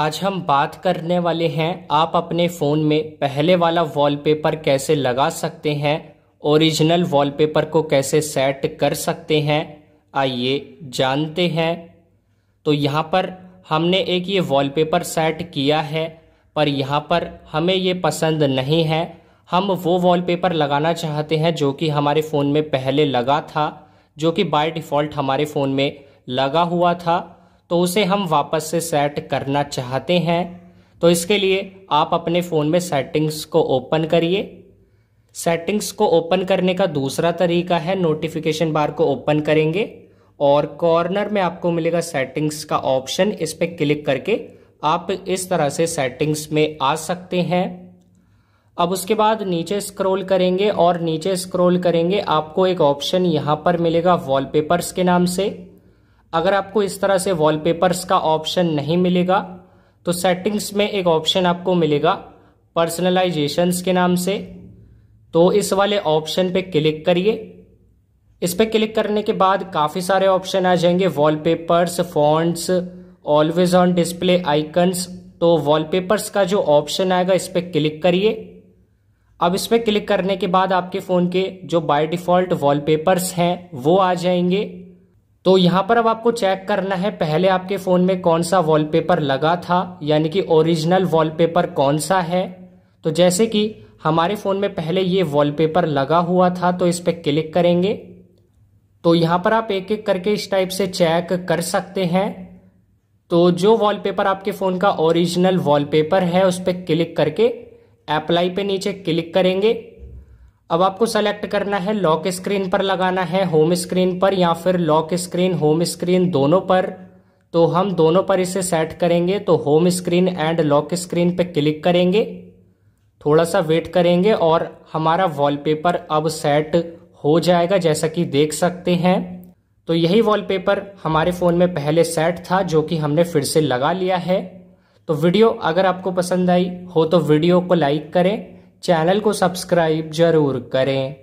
आज हम बात करने वाले हैं आप अपने फ़ोन में पहले वाला वॉलपेपर कैसे लगा सकते हैं ओरिजिनल वॉलपेपर को कैसे सेट कर सकते हैं आइए जानते हैं तो यहाँ पर हमने एक ये वॉलपेपर सेट किया है पर यहाँ पर हमें ये पसंद नहीं है हम वो वॉलपेपर लगाना चाहते हैं जो कि हमारे फ़ोन में पहले लगा था जो कि बाय डिफ़ॉल्ट हमारे फ़ोन में लगा हुआ था तो उसे हम वापस से सेट करना चाहते हैं तो इसके लिए आप अपने फ़ोन में सेटिंग्स को ओपन करिए सेटिंग्स को ओपन करने का दूसरा तरीका है नोटिफिकेशन बार को ओपन करेंगे और कॉर्नर में आपको मिलेगा सेटिंग्स का ऑप्शन इस पर क्लिक करके आप इस तरह से सेटिंग्स में आ सकते हैं अब उसके बाद नीचे स्क्रॉल करेंगे और नीचे स्क्रॉल करेंगे आपको एक ऑप्शन यहाँ पर मिलेगा वॉलपेपर्स के नाम से अगर आपको इस तरह से वॉलपेपर्स का ऑप्शन नहीं मिलेगा तो सेटिंग्स में एक ऑप्शन आपको मिलेगा पर्सनलाइजेशंस के नाम से तो इस वाले ऑप्शन पे क्लिक करिए इस पर क्लिक करने के बाद काफ़ी सारे ऑप्शन आ जाएंगे wallpapers fonts always on display icons तो वॉलपेपर्स का जो ऑप्शन आएगा इस पर क्लिक करिए अब इस पर क्लिक करने के बाद आपके फ़ोन के जो बाय डिफ़ॉल्ट वॉलपेपर्स हैं वो आ जाएंगे तो यहाँ पर अब आपको चेक करना है पहले आपके फ़ोन में कौन सा वॉलपेपर लगा था यानी कि ओरिजिनल वॉलपेपर कौन सा है तो जैसे कि हमारे फ़ोन में पहले ये वॉलपेपर लगा हुआ था तो इस पर क्लिक करेंगे तो यहाँ पर आप एक एक करके इस टाइप से चेक कर सकते हैं तो जो वॉलपेपर आपके फ़ोन का ओरिजिनल वॉलपेपर है उस पर क्लिक करके अप्लाई पे नीचे क्लिक करेंगे अब आपको सेलेक्ट करना है लॉक स्क्रीन पर लगाना है होम स्क्रीन पर या फिर लॉक स्क्रीन होम स्क्रीन दोनों पर तो हम दोनों पर इसे सेट करेंगे तो home screen and lock screen पर क्लिक करेंगे थोड़ा सा वेट करेंगे और हमारा वॉलपेपर अब सेट हो जाएगा जैसा कि देख सकते हैं तो यही वॉलपेपर हमारे फ़ोन में पहले सेट था जो कि हमने फिर से लगा लिया है तो वीडियो अगर आपको पसंद आई हो तो वीडियो को लाइक करें चैनल को सब्सक्राइब जरूर करें